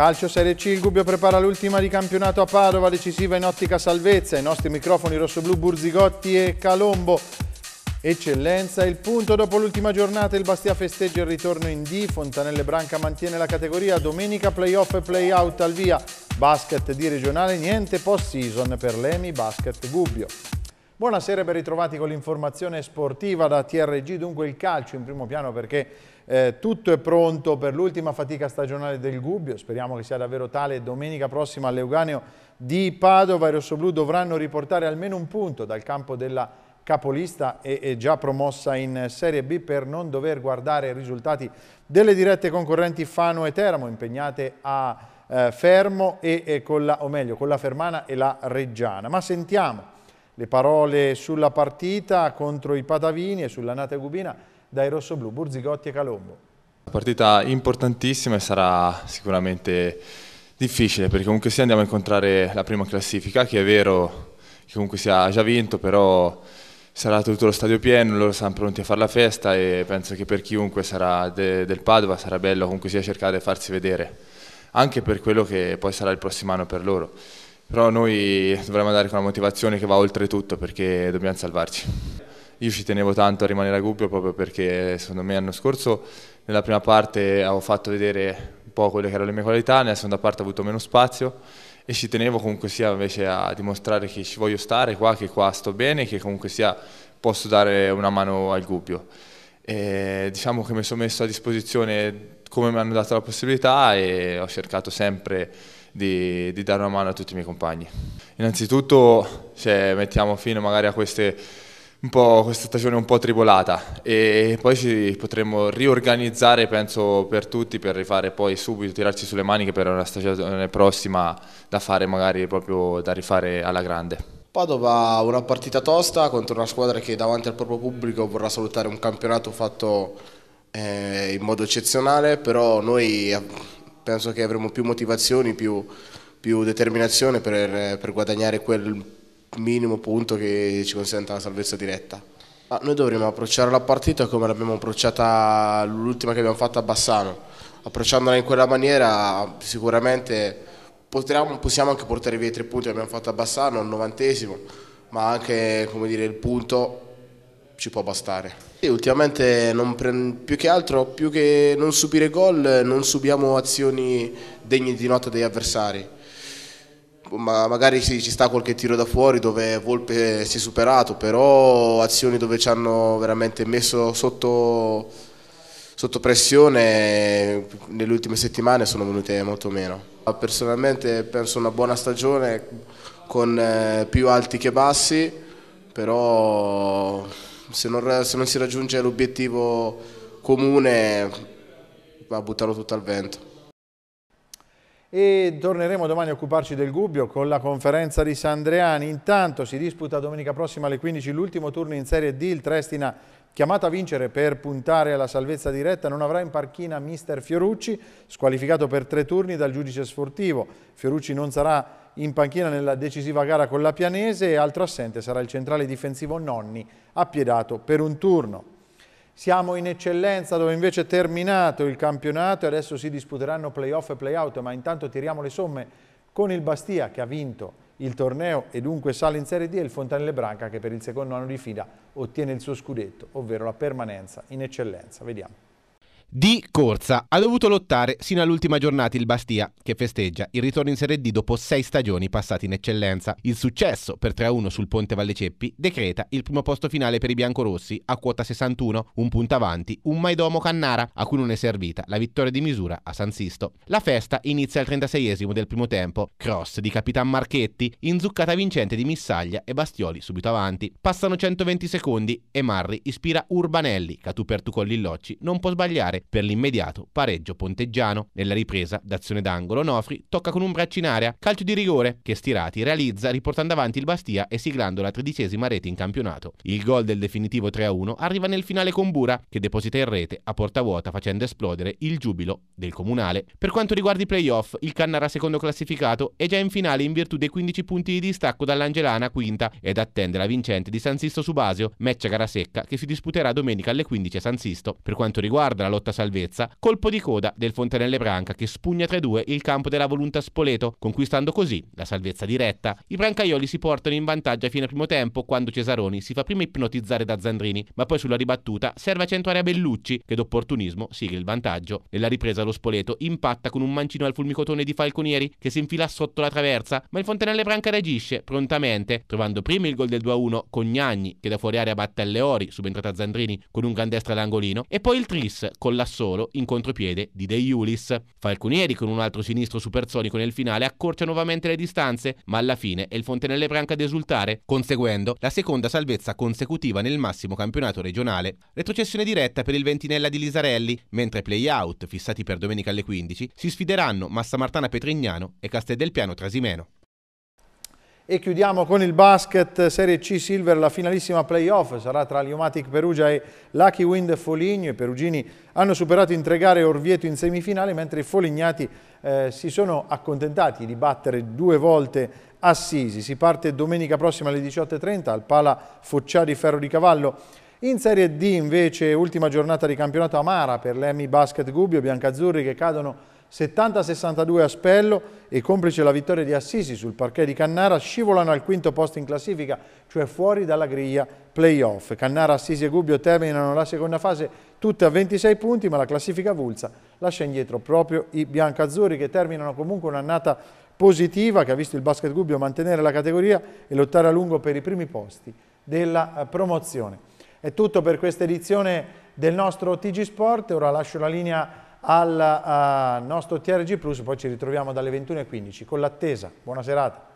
Calcio Serie C, il Gubbio prepara l'ultima di campionato a Padova, decisiva in ottica salvezza. I nostri microfoni rossoblù Burzigotti e Calombo. Eccellenza, il punto dopo l'ultima giornata, il Bastia festeggia il ritorno in D, Fontanelle Branca mantiene la categoria, domenica playoff e playout al via, basket di regionale, niente post season per l'Emi Basket Gubbio. Buonasera e ben ritrovati con l'informazione sportiva da TRG, dunque il calcio in primo piano perché eh, tutto è pronto per l'ultima fatica stagionale del Gubbio, speriamo che sia davvero tale domenica prossima all'Euganeo di Padova, i rossoblù dovranno riportare almeno un punto dal campo della capolista e, già promossa in Serie B per non dover guardare i risultati delle dirette concorrenti Fano e Teramo impegnate a eh, Fermo e, e con la, o meglio con la Fermana e la Reggiana. Ma sentiamo le parole sulla partita contro i Padavini e sull'annata Nata Gubina dai rossoblù Burzigotti e Calombo. Una partita importantissima e sarà sicuramente difficile perché comunque sì andiamo a incontrare la prima classifica che è vero che comunque sia già vinto però sarà tutto lo stadio pieno, loro saranno pronti a fare la festa e penso che per chiunque sarà de, del Padova sarà bello comunque sia cercare di farsi vedere anche per quello che poi sarà il prossimo anno per loro. Però noi dovremmo andare con una motivazione che va oltre tutto perché dobbiamo salvarci. Io ci tenevo tanto a rimanere a Gubbio proprio perché secondo me l'anno scorso nella prima parte avevo fatto vedere un po' quelle che erano le mie qualità, nella seconda parte ho avuto meno spazio e ci tenevo comunque sia invece a dimostrare che ci voglio stare qua, che qua sto bene, che comunque sia posso dare una mano al Gubbio. E diciamo che mi sono messo a disposizione come mi hanno dato la possibilità e ho cercato sempre di, di, dare una mano a tutti i miei compagni. Innanzitutto cioè, mettiamo fine magari a queste, questa stagione un po' tribolata e poi ci potremmo riorganizzare penso per tutti per rifare poi subito, tirarci sulle maniche per una stagione prossima da fare magari proprio da rifare alla grande. Padova una partita tosta contro una squadra che davanti al proprio pubblico vorrà salutare un campionato fatto eh, in modo eccezionale, però noi penso che avremo più motivazioni, più, più determinazione per, per, guadagnare quel minimo punto che ci consenta la salvezza diretta. Ma noi dovremo approcciare la partita come l'abbiamo approcciata l'ultima che abbiamo fatto a Bassano, approcciandola in quella maniera sicuramente potremo, possiamo anche portare via i tre punti che abbiamo fatto a Bassano al novantesimo, ma anche dire, il punto ci può bastare. E ultimamente più che altro, più che non subire gol, non subiamo azioni degne di nota degli avversari. Ma magari sì, ci sta qualche tiro da fuori dove Volpe si è superato, però azioni dove ci hanno veramente messo sotto, sotto pressione nelle ultime settimane sono venute molto meno. Personalmente penso una buona stagione con eh, più alti che bassi, però se non, se non si raggiunge l'obiettivo comune va a buttarlo tutto al vento. E torneremo domani a occuparci del Gubbio con la conferenza di Sandreani. Intanto si disputa domenica prossima alle 15 l'ultimo turno in Serie D. Il Trestina, chiamato a vincere per puntare alla salvezza diretta, non avrà in parchina mister Fiorucci, squalificato per tre turni dal giudice sportivo. Fiorucci non sarà in panchina nella decisiva gara con la Pianese e altro assente sarà il centrale difensivo Nonni, appiedato per un turno. Siamo in eccellenza dove invece è terminato il campionato e adesso si disputeranno playoff e playout, ma intanto tiriamo le somme con il Bastia che ha vinto il torneo e dunque sale in Serie D e il Fontanelle Branca che per il secondo anno di fila ottiene il suo scudetto, ovvero la permanenza in eccellenza. Vediamo di corsa. Ha dovuto lottare sino all'ultima giornata il Bastia, che festeggia il ritorno in Serie D dopo sei stagioni passate in eccellenza. Il successo per 3-1 sul Ponte Valle Ceppi decreta il primo posto finale per i biancorossi a quota 61, un punto avanti, un Maidomo Cannara, a cui non è servita la vittoria di misura a San Sisto. La festa inizia al 36esimo del primo tempo, cross di Capitan Marchetti, inzuccata vincente di Missaglia e Bastioli subito avanti. Passano 120 secondi e Marri ispira Urbanelli, che a tu per tu con Lillocci non può sbagliare titolare per l'immediato pareggio ponteggiano. Nella ripresa d'azione d'angolo Nofri tocca con un braccio in aria, calcio di rigore che Stirati realizza riportando avanti il Bastia e siglando la tredicesima rete in campionato. Il gol del definitivo 3-1 arriva nel finale con Bura che deposita in rete a porta vuota facendo esplodere il giubilo del comunale. Per quanto riguarda i playoff, il Cannara secondo classificato è già in finale in virtù dei 15 punti di distacco dall'Angelana quinta ed attende la vincente di San Sisto Subasio, match a gara secca che si disputerà domenica alle 15 a San Sisto. Per quanto riguarda la lotta giusta salvezza, colpo di coda del Fontanelle Branca che spugna 3-2 il campo della Volunta Spoleto, conquistando così la salvezza diretta. I brancaioli si portano in vantaggio a fine primo tempo quando Cesaroni si fa prima ipnotizzare da Zandrini, ma poi sulla ribattuta serve a centrare a Bellucci che d'opportunismo sigla il vantaggio. Nella ripresa lo Spoleto impatta con un mancino al fulmicotone di Falconieri che si infila sotto la traversa, ma il Fontanelle Branca reagisce prontamente, trovando prima il gol del 2-1 con Gnagni che da fuori area batte Alleori, subentrata Zandrini con un gran destra all'angolino, e poi il Tris con la solo in contropiede di De Iulis. Falconieri con un altro sinistro supersonico nel finale accorcia nuovamente le distanze, ma alla fine è il Fontenelle Branca ad esultare, conseguendo la seconda salvezza consecutiva nel massimo campionato regionale. Retrocessione diretta per il Ventinella di Lisarelli, mentre playout fissati per domenica alle 15, si sfideranno Massa Martana Petrignano e Castel del Piano Trasimeno. E chiudiamo con il basket Serie C Silver, la finalissima playoff sarà tra Liomatic Perugia e Lucky Wind Foligno. I perugini hanno superato in tre gare Orvieto in semifinale, mentre i folignati eh, si sono accontentati di battere due volte Assisi. Si parte domenica prossima alle 18.30 al Pala Focciari Ferro di Cavallo. In Serie D invece ultima giornata di campionato amara per l'Emi Basket Gubbio, biancazzurri che cadono 70-62 a Spello e complice la vittoria di Assisi sul parquet di Cannara scivolano al quinto posto in classifica, cioè fuori dalla griglia playoff. Cannara, Assisi e Gubbio terminano la seconda fase tutte a 26 punti, ma la classifica vulsa lascia indietro proprio i biancazzurri che terminano comunque un'annata positiva che ha visto il basket Gubbio mantenere la categoria e lottare a lungo per i primi posti della eh, promozione. È tutto per questa edizione del nostro TG Sport, ora lascio la linea al eh, nostro TRG Plus, poi ci ritroviamo dalle 21.15 con l'attesa. Buona serata.